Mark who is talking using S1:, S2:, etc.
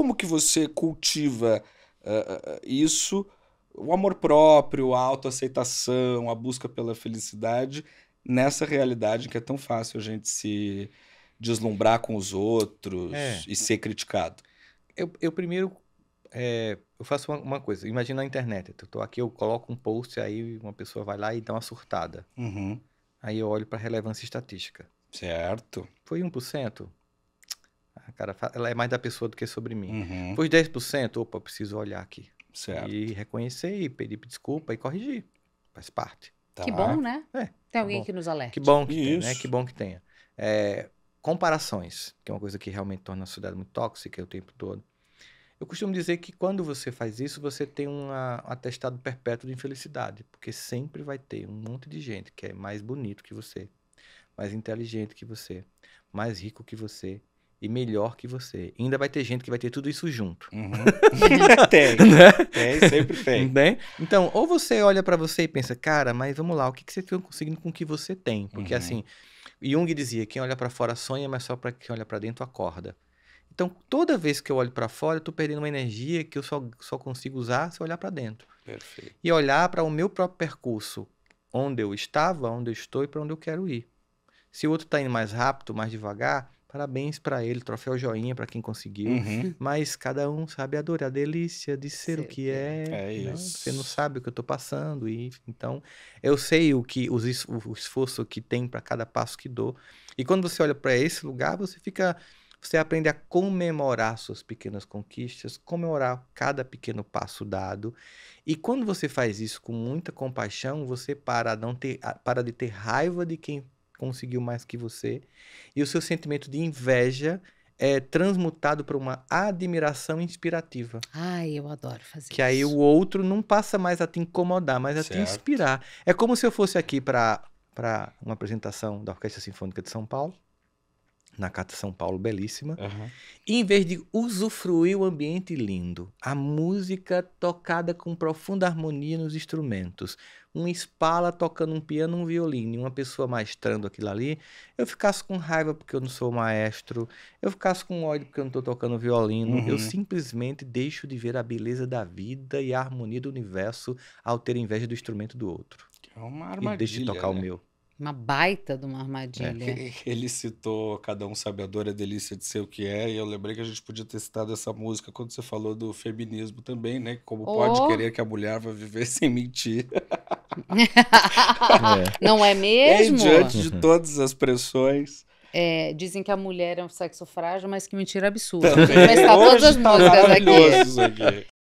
S1: como que você cultiva uh, isso, o amor próprio, a autoaceitação, a busca pela felicidade, nessa realidade que é tão fácil a gente se deslumbrar com os outros é. e ser criticado? Eu, eu primeiro é, eu faço uma, uma, coisa. Imagina na internet. Eu tô aqui, eu coloco um post, aí uma pessoa vai lá e dá uma surtada. Uhum. Aí eu olho para relevância estatística. Certo. Foi 1%? cara, ela é mais da pessoa do que sobre mim. Uhum. Os 10%, opa, preciso olhar aqui. Certo. E reconhecer, e pedir desculpa e corrigir. Faz parte. Tá. Que bom, né? É, tem tá alguém bom. que nos alerta. Que bom que tenha, né? Que bom que tenha. É, comparações, que é uma coisa que realmente torna a sociedade muito tóxica é o tempo todo. Eu costumo dizer que quando você faz isso, você tem uma, um atestado perpétuo de infelicidade, porque sempre vai ter um monte de gente que é mais bonito que você, mais inteligente que você, mais rico que você, e melhor que você. E ainda vai ter gente que vai ter tudo isso junto. Uhum. tem, né? tem, sempre tem. Né? Então, ou você olha para você e pensa, cara, mas vamos lá, o que, que você está conseguindo com o que você tem? Porque uhum. assim, Jung dizia, quem olha para fora sonha, mas só para quem olha para dentro acorda. Então, toda vez que eu olho para fora, eu tô perdendo uma energia que eu só, só consigo usar se eu olhar para dentro. Perfeito. E olhar para o meu próprio percurso, onde eu estava, onde eu estou e para onde eu quero ir. Se o outro está indo mais rápido, mais devagar, Parabéns para ele, troféu joinha para quem conseguiu. Uhum. Mas cada um sabe a dor, a delícia de ser o que é. é, é né? isso. Você não sabe o que eu estou passando e então eu sei o que os, o esforço que tem para cada passo que dou. E quando você olha para esse lugar, você fica você aprende a comemorar suas pequenas conquistas, comemorar cada pequeno passo dado. E quando você faz isso com muita compaixão, você para, não ter, para de ter raiva de quem conseguiu mais que você. E o seu sentimento de inveja é transmutado para uma admiração inspirativa. Ai, eu adoro fazer que isso. Que aí o outro não passa mais a te incomodar, mas a certo. te inspirar. É como se eu fosse aqui para uma apresentação da Orquestra Sinfônica de São Paulo na Cata São Paulo, belíssima. Uhum. E em vez de usufruir o ambiente lindo, a música tocada com profunda harmonia nos instrumentos, um espala tocando um piano, um violino, e uma pessoa maestrando aquilo ali, eu ficasse com raiva porque eu não sou maestro, eu ficasse com ódio porque eu não estou tocando violino, uhum. eu simplesmente deixo de ver a beleza da vida e a harmonia do universo ao ter inveja do instrumento do outro. É uma armadilha. E deixo de tocar né? o meu. Uma baita de uma armadilha. É, ele citou Cada Um Sabe a Dor, a Delícia de Ser o Que É, e eu lembrei que a gente podia ter citado essa música quando você falou do feminismo também, né? Como oh. pode querer que a mulher vá viver sem mentir. é. Não é mesmo? É, diante de uhum. todas as pressões. É, dizem que a mulher é um sexo frágil, mas que mentira absurda. Mas tá todas as tá músicas aqui. aqui.